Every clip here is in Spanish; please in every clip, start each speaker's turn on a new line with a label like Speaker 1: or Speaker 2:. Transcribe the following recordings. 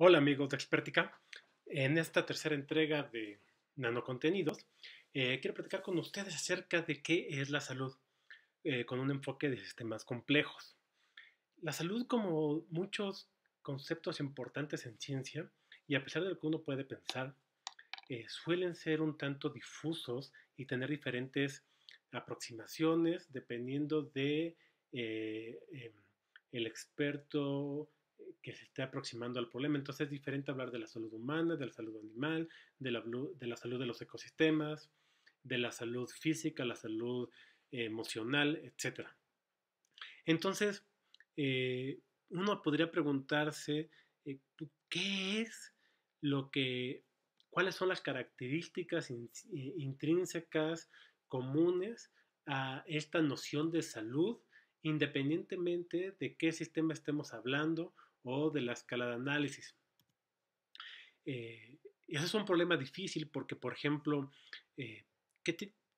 Speaker 1: Hola amigos de Expertica. En esta tercera entrega de Nanocontenidos, eh, quiero platicar con ustedes acerca de qué es la salud eh, con un enfoque de sistemas complejos. La salud, como muchos conceptos importantes en ciencia, y a pesar de lo que uno puede pensar, eh, suelen ser un tanto difusos y tener diferentes aproximaciones dependiendo de em, el experto que se esté aproximando al problema. Entonces es diferente hablar de la salud humana, de la salud animal, de la, salud de los ecosistemas, de la salud física, la salud eh, emocional, etc. Entonces, eh, uno podría preguntarse, eh, ¿qué es lo que, cuáles son las características intrínsecas comunes a esta noción de salud, independientemente de qué sistema estemos hablando o de la escala de análisis. Eh, y ese es un problema difícil porque, por ejemplo, eh,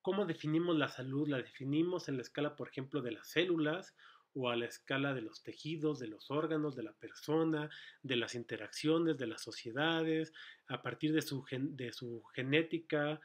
Speaker 1: ¿cómo definimos la salud? ¿La definimos en la escala, por ejemplo, de las células o a la escala de los tejidos, de los órganos, de la persona, de las interacciones, de las sociedades, a partir de su, de su genética?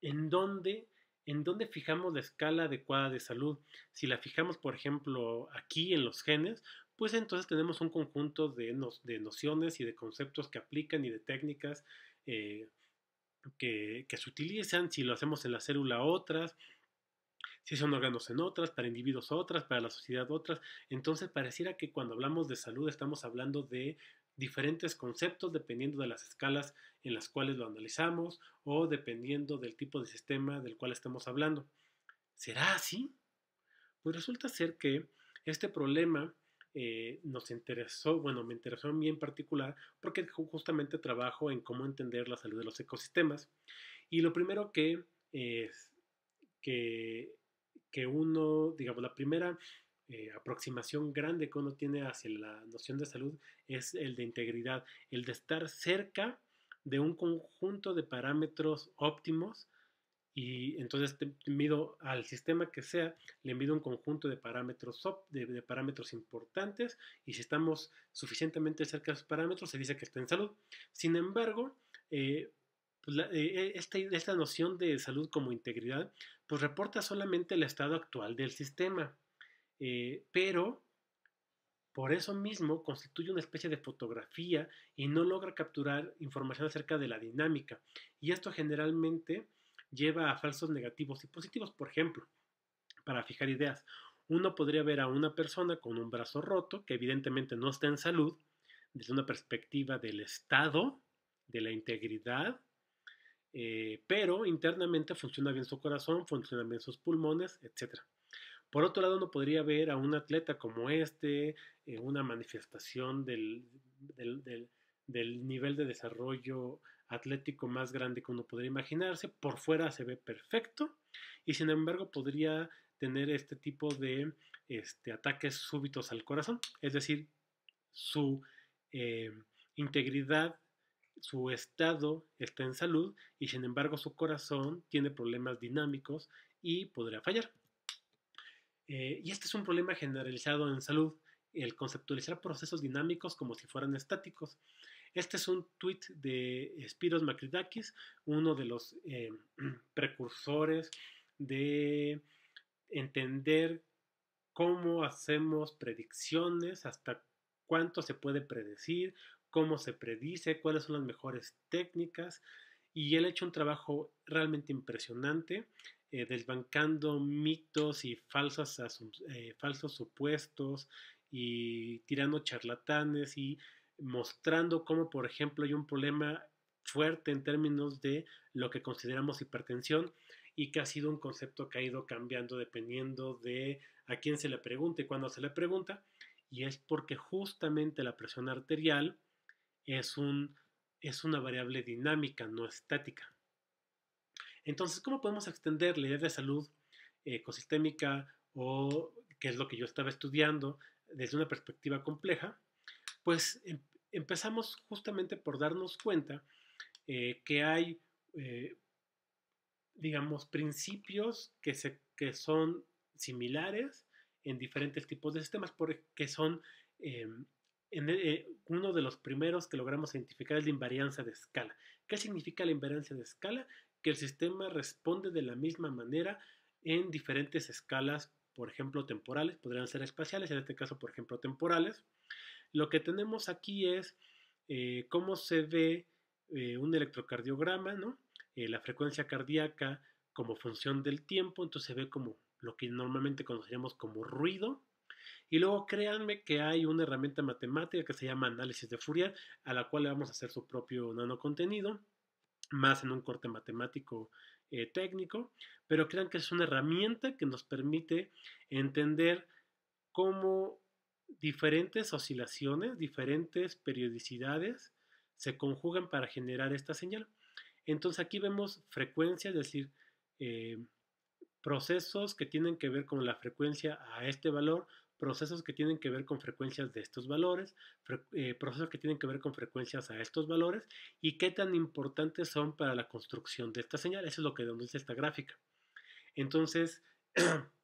Speaker 1: ¿En dónde? ¿En dónde fijamos la escala adecuada de salud? Si la fijamos, por ejemplo, aquí en los genes, pues entonces tenemos un conjunto de, nociones y de conceptos que aplican y de técnicas eh, que, se utilizan, si lo hacemos en la célula otras, si son órganos en otras, para individuos otras, para la sociedad otras. Entonces pareciera que cuando hablamos de salud estamos hablando de diferentes conceptos dependiendo de las escalas en las cuales lo analizamos o dependiendo del tipo de sistema del cual estamos hablando. ¿Será así? Pues resulta ser que este problema eh, nos interesó, bueno, me interesó a mí en particular porque justamente trabajo en cómo entender la salud de los ecosistemas. Y lo primero que es que, que uno, digamos, la primera eh, aproximación grande que uno tiene hacia la noción de salud es el de integridad, el de estar cerca de un conjunto de parámetros óptimos y entonces te mido al sistema que sea, le mido un conjunto de parámetros, de, parámetros importantes y si estamos suficientemente cerca de esos parámetros se dice que está en salud. Sin embargo, eh, pues eh, esta, esta noción de salud como integridad pues reporta solamente el estado actual del sistema, eh, pero por eso mismo constituye una especie de fotografía y no logra capturar información acerca de la dinámica y esto generalmente lleva a falsos negativos y positivos. Por ejemplo, para fijar ideas, uno podría ver a una persona con un brazo roto, que evidentemente no está en salud, desde una perspectiva del estado, de la integridad, eh, pero internamente funciona bien su corazón, funcionan bien sus pulmones, etc. Por otro lado, uno podría ver a un atleta como este, en eh, una manifestación del nivel de desarrollo atlético más grande que uno podría imaginarse. Por fuera se ve perfecto y sin embargo podría tener este tipo de este, ataques súbitos al corazón. Es decir, su eh, integridad, su estado está en salud y sin embargo su corazón tiene problemas dinámicos y podría fallar. Eh, y este es un problema generalizado en salud, el conceptualizar procesos dinámicos como si fueran estáticos. Este es un tweet de Spiros Makridakis, uno de los eh, precursores de entender cómo hacemos predicciones, hasta cuánto se puede predecir, cómo se predice, cuáles son las mejores técnicas. Y él ha hecho un trabajo realmente impresionante, eh, desbancando mitos y eh, falsos supuestos y tirando charlatanes y mostrando cómo, por ejemplo, hay un problema fuerte en términos de lo que consideramos hipertensión y que ha sido un concepto que ha ido cambiando dependiendo de a quién se le pregunte y cuándo se le pregunta, y es porque justamente la presión arterial es, es una variable dinámica, no estática. Entonces, ¿cómo podemos extender la idea de salud ecosistémica eh, o qué es lo que yo estaba estudiando desde una perspectiva compleja? Pues em, empezamos justamente por darnos cuenta eh, que hay, eh, digamos, principios que, se, que son similares en diferentes tipos de sistemas, porque son, em, eh, uno de los primeros que logramos identificar es la invarianza de escala. ¿Qué significa la invarianza de escala? Que el sistema responde de la misma manera en diferentes escalas, por ejemplo, temporales, podrían ser espaciales, en este caso, por ejemplo, temporales, lo que tenemos aquí es eh, cómo se ve eh, un electrocardiograma, ¿no? Eh, la frecuencia cardíaca como función del tiempo, entonces se ve como lo que normalmente conocemos como ruido. Y luego créanme que hay una herramienta matemática que se llama análisis de Fourier, a la cual le vamos a hacer su propio nanocontenido, más en un corte matemático técnico, pero crean que es una herramienta que nos permite entender cómo diferentes oscilaciones, diferentes periodicidades se conjugan para generar esta señal. Entonces aquí vemos frecuencia, es decir, eh, procesos que tienen que ver con la frecuencia a este valor, procesos que tienen que ver con frecuencias de estos valores, eh, procesos que tienen que ver con frecuencias a estos valores y qué tan importantes son para la construcción de esta señal. Eso es lo que nos dice esta gráfica. Entonces,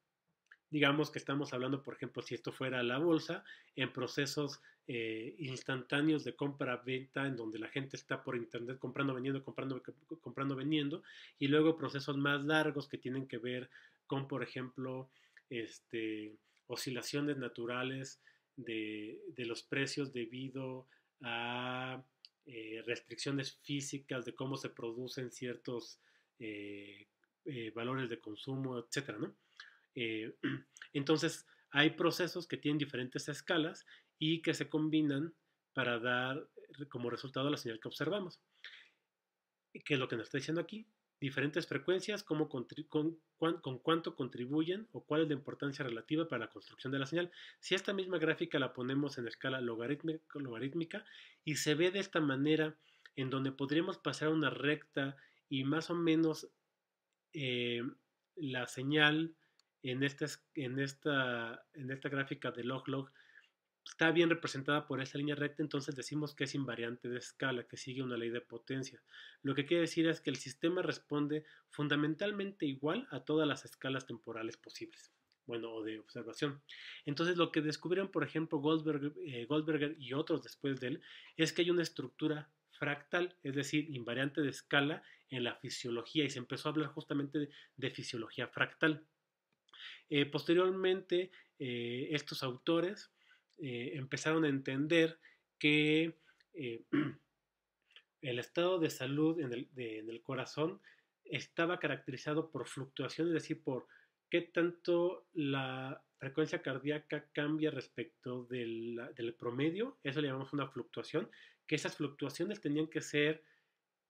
Speaker 1: digamos que estamos hablando, por ejemplo, si esto fuera la bolsa, en procesos eh, instantáneos de compra-venta, en donde la gente está por internet comprando, vendiendo, comprando, comprando, vendiendo, y luego procesos más largos que tienen que ver con, por ejemplo, este, oscilaciones naturales de, los precios debido a eh, restricciones físicas de cómo se producen ciertos eh, valores de consumo, etcétera, ¿no? Eh, entonces, hay procesos que tienen diferentes escalas y que se combinan para dar como resultado la señal que observamos. ¿Qué es lo que nos está diciendo aquí? Diferentes frecuencias, cómo con, con, cuánto contribuyen o cuál es la importancia relativa para la construcción de la señal. Si esta misma gráfica la ponemos en escala logarítmica y se ve de esta manera, en donde podríamos pasar una recta y más o menos eh, la señal en, esta, gráfica de log log está bien representada por esta línea recta, entonces decimos que es invariante de escala, que sigue una ley de potencia. Lo que quiere decir es que el sistema responde fundamentalmente igual a todas las escalas temporales posibles, bueno, o de observación. Entonces lo que descubrieron, por ejemplo, eh, Goldberger y otros después de él, es que hay una estructura fractal, es decir, invariante de escala en la fisiología, y se empezó a hablar justamente de fisiología fractal. Eh, posteriormente, eh, estos autores eh, empezaron a entender que el estado de salud en el, corazón estaba caracterizado por fluctuaciones, es decir, por qué tanto la frecuencia cardíaca cambia respecto del, del, promedio, eso le llamamos una fluctuación, que esas fluctuaciones tenían que ser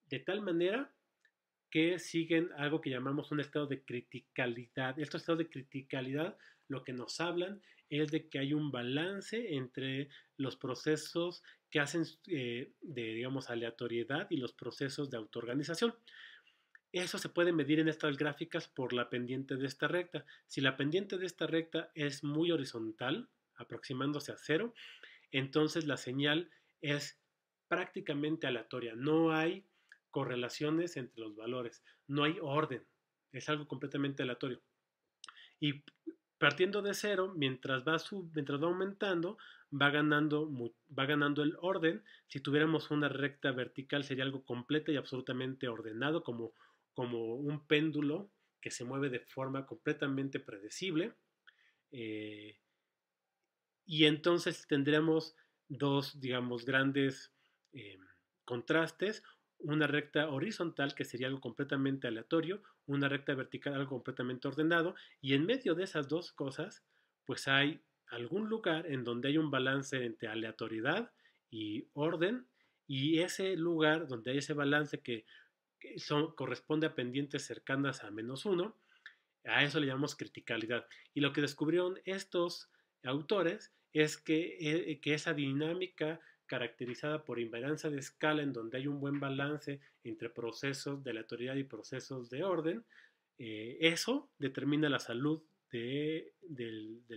Speaker 1: de tal manera que siguen algo que llamamos un estado de criticalidad. Estos estado de criticalidad lo que nos hablan es de que hay un balance entre los procesos que hacen eh, de, digamos, aleatoriedad y los procesos de autoorganización. Eso se puede medir en estas gráficas por la pendiente de esta recta. Si la pendiente de esta recta es muy horizontal, aproximándose a cero, entonces la señal es prácticamente aleatoria. No hay correlaciones entre los valores, no hay orden, es algo completamente aleatorio. Y partiendo de cero, mientras va, va aumentando, va ganando, va ganando el orden. Si tuviéramos una recta vertical sería algo completo y absolutamente ordenado, como, como un péndulo que se mueve de forma completamente predecible. Eh, y entonces tendríamos dos, digamos, grandes eh, contrastes una recta horizontal, que sería algo completamente aleatorio, una recta vertical, algo completamente ordenado, y en medio de esas dos cosas, pues hay algún lugar en donde hay un balance entre aleatoriedad y orden, y ese lugar donde hay ese balance que corresponde a pendientes cercanas a menos uno, a eso le llamamos criticalidad. Y lo que descubrieron estos autores es que eh, esa dinámica caracterizada por invarianza de escala en donde hay un buen balance entre procesos de aleatoriedad y procesos de orden, eh, eso determina la salud del,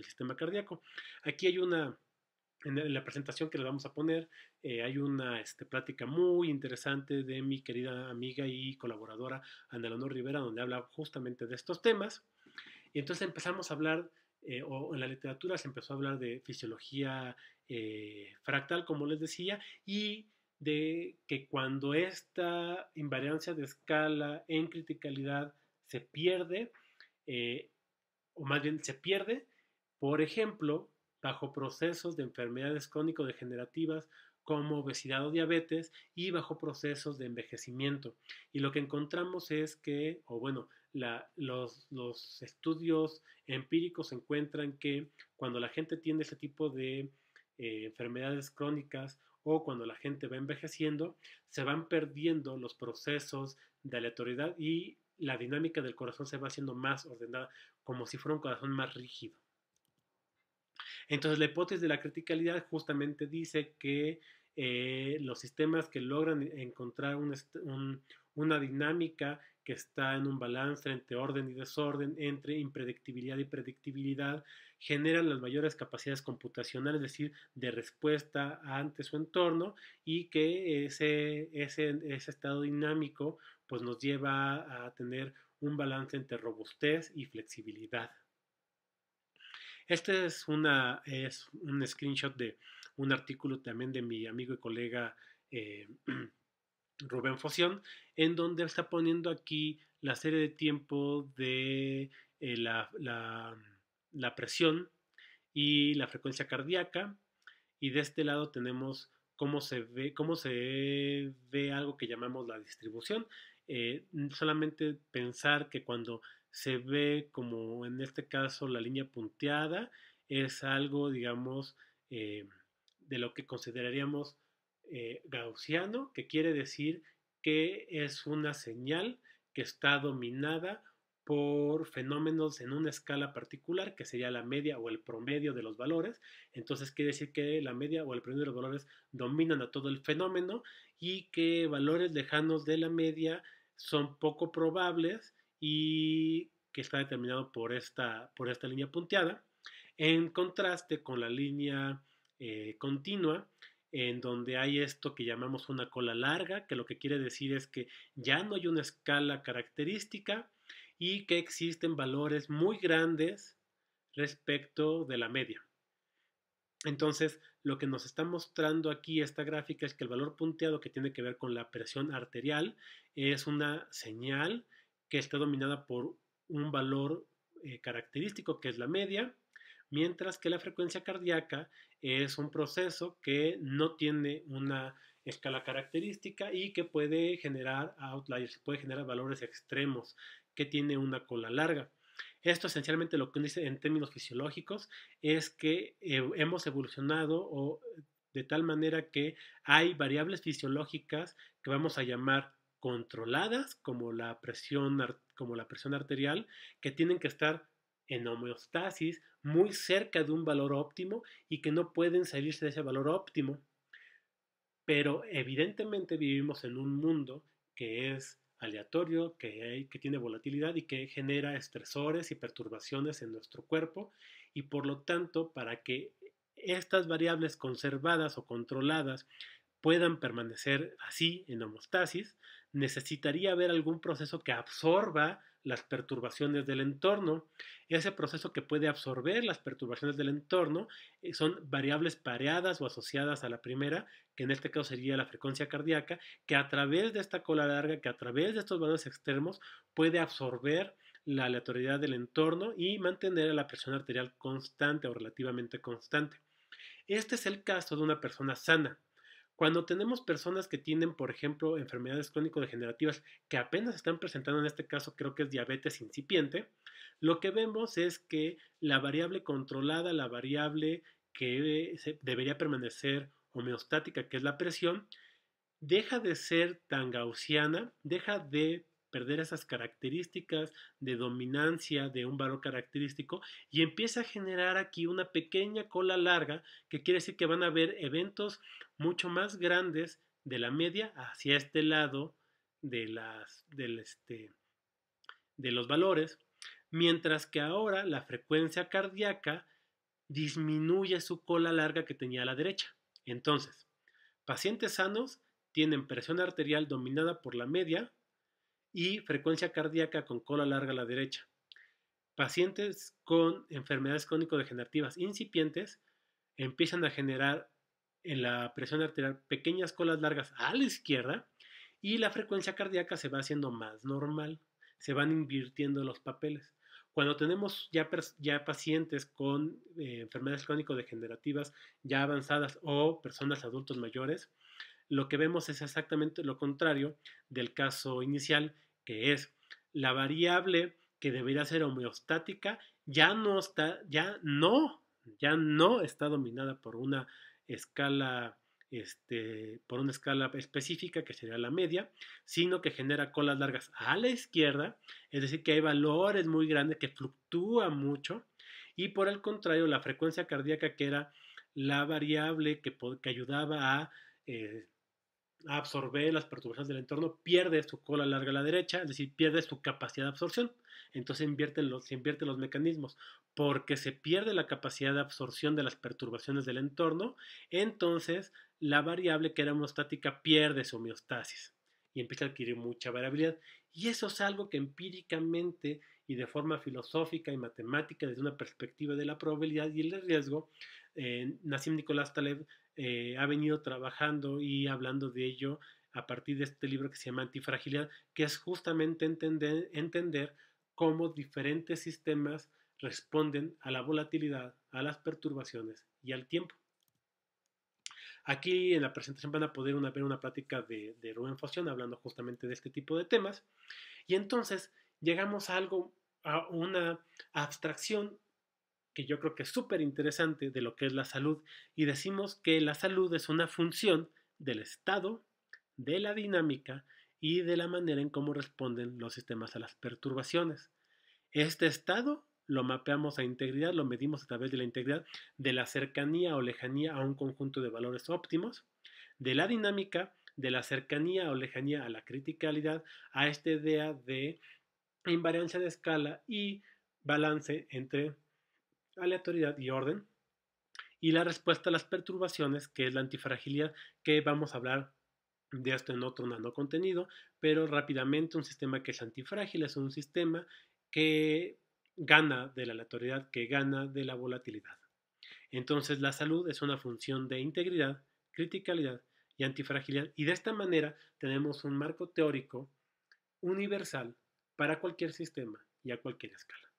Speaker 1: sistema cardíaco. Aquí hay una, en la presentación que les vamos a poner, eh, hay una este, plática muy interesante de mi querida amiga y colaboradora Ana Leonor Rivera, donde habla justamente de estos temas. Y entonces empezamos a hablar eh, o en la literatura se empezó a hablar de fisiología eh, fractal, como les decía, y de que cuando esta invariancia de escala en criticalidad se pierde, eh, o más bien se pierde, por ejemplo, bajo procesos de enfermedades crónico-degenerativas como obesidad o diabetes y bajo procesos de envejecimiento. Y lo que encontramos es que, o bueno, los, estudios empíricos encuentran que cuando la gente tiene ese tipo de eh, enfermedades crónicas o cuando la gente va envejeciendo, se van perdiendo los procesos de aleatoriedad y la dinámica del corazón se va haciendo más ordenada, como si fuera un corazón más rígido. Entonces, la hipótesis de la criticalidad justamente dice que eh, los sistemas que logran encontrar una dinámica que está en un balance entre orden y desorden, entre impredictibilidad y predictibilidad, generan las mayores capacidades computacionales, es decir, de respuesta ante su entorno y que ese, ese, estado dinámico pues nos lleva a tener un balance entre robustez y flexibilidad. Este es, una, es un screenshot de un artículo también de mi amigo y colega eh, Rubén Fosión, en donde está poniendo aquí la serie de tiempo de eh, la, la, presión y la frecuencia cardíaca. Y de este lado tenemos cómo se ve, cómo se ve algo que llamamos la distribución. Eh, solamente pensar que cuando se ve como en este caso la línea punteada es algo, digamos, eh, de lo que consideraríamos eh, gaussiano, que quiere decir que es una señal que está dominada por fenómenos en una escala particular, que sería la media o el promedio de los valores. Entonces quiere decir que la media o el promedio de los valores dominan a todo el fenómeno y que valores lejanos de la media son poco probables y que está determinado por esta, por esta línea punteada, en contraste con la línea eh, continua, en donde hay esto que llamamos una cola larga, que lo que quiere decir es que ya no hay una escala característica y que existen valores muy grandes respecto de la media. Entonces, lo que nos está mostrando aquí esta gráfica es que el valor punteado que tiene que ver con la presión arterial es una señal que está dominada por un valor eh, característico que es la media mientras que la frecuencia cardíaca es un proceso que no tiene una escala característica y que puede generar outliers, puede generar valores extremos, que tiene una cola larga. Esto esencialmente lo que dice en términos fisiológicos es que eh, hemos evolucionado o de tal manera que hay variables fisiológicas que vamos a llamar controladas, como la presión, como la presión arterial, que tienen que estar en homeostasis muy cerca de un valor óptimo y que no pueden salirse de ese valor óptimo. Pero evidentemente vivimos en un mundo que es aleatorio, que, que tiene volatilidad y que genera estresores y perturbaciones en nuestro cuerpo y por lo tanto para que estas variables conservadas o controladas puedan permanecer así en homeostasis, necesitaría haber algún proceso que absorba las perturbaciones del entorno. Ese proceso que puede absorber las perturbaciones del entorno eh, son variables pareadas o asociadas a la primera, que en este caso sería la frecuencia cardíaca, que a través de esta cola larga, que a través de estos valores externos, puede absorber la aleatoriedad del entorno y mantener la presión arterial constante o relativamente constante. Este es el caso de una persona sana. Cuando tenemos personas que tienen, por ejemplo, enfermedades crónico-degenerativas que apenas están presentando, en este caso creo que es diabetes incipiente, lo que vemos es que la variable controlada, la variable que debería permanecer homeostática, que es la presión, deja de ser tan gaussiana, deja de perder esas características de dominancia de un valor característico y empieza a generar aquí una pequeña cola larga que quiere decir que van a haber eventos mucho más grandes de la media hacia este lado de, las, del este, de los valores, mientras que ahora la frecuencia cardíaca disminuye su cola larga que tenía a la derecha. Entonces, pacientes sanos tienen presión arterial dominada por la media, y frecuencia cardíaca con cola larga a la derecha. Pacientes con enfermedades crónico-degenerativas incipientes empiezan a generar en la presión arterial pequeñas colas largas a la izquierda y la frecuencia cardíaca se va haciendo más normal, se van invirtiendo los papeles. Cuando tenemos ya, ya pacientes con eh, enfermedades crónico-degenerativas ya avanzadas o personas adultos mayores, lo que vemos es exactamente lo contrario del caso inicial, que es la variable que debería ser homeostática ya no está, ya no, ya no está dominada por una escala, este, por una escala específica que sería la media, sino que genera colas largas a la izquierda, es decir, que hay valores muy grandes que fluctúan mucho y por el contrario la frecuencia cardíaca que era la variable que, ayudaba a eh, absorbe las perturbaciones del entorno, pierde su cola larga a la derecha, es decir, pierde su capacidad de absorción. Entonces invierten los, se invierten los mecanismos. Porque se pierde la capacidad de absorción de las perturbaciones del entorno, entonces la variable que era homeostática pierde su homeostasis y empieza a adquirir mucha variabilidad. Y eso es algo que empíricamente y de forma filosófica y matemática, desde una perspectiva de la probabilidad y el riesgo, eh, Nassim Nicolás Taleb eh, ha venido trabajando y hablando de ello a partir de este libro que se llama Antifragilidad, que es justamente entender, cómo diferentes sistemas responden a la volatilidad, a las perturbaciones y al tiempo. Aquí en la presentación van a poder ver una plática de, Rubén Fosión hablando justamente de este tipo de temas. Y entonces llegamos a algo, a una abstracción que yo creo que es súper interesante de lo que es la salud y decimos que la salud es una función del estado, de la dinámica y de la manera en cómo responden los sistemas a las perturbaciones. Este estado lo mapeamos a integridad, lo medimos a través de la integridad de la cercanía o lejanía a un conjunto de valores óptimos, de la dinámica, de la cercanía o lejanía a la criticalidad, a esta idea de invariancia de escala y balance entre aleatoriedad y orden. Y la respuesta a las perturbaciones, que es la antifragilidad, que vamos a hablar de esto en otro nano contenido, pero rápidamente un sistema que es antifrágil es un sistema que gana de la aleatoriedad, que gana de la volatilidad. Entonces la salud es una función de integridad, criticalidad y antifragilidad. Y de esta manera tenemos un marco teórico universal para cualquier sistema y a cualquier escala.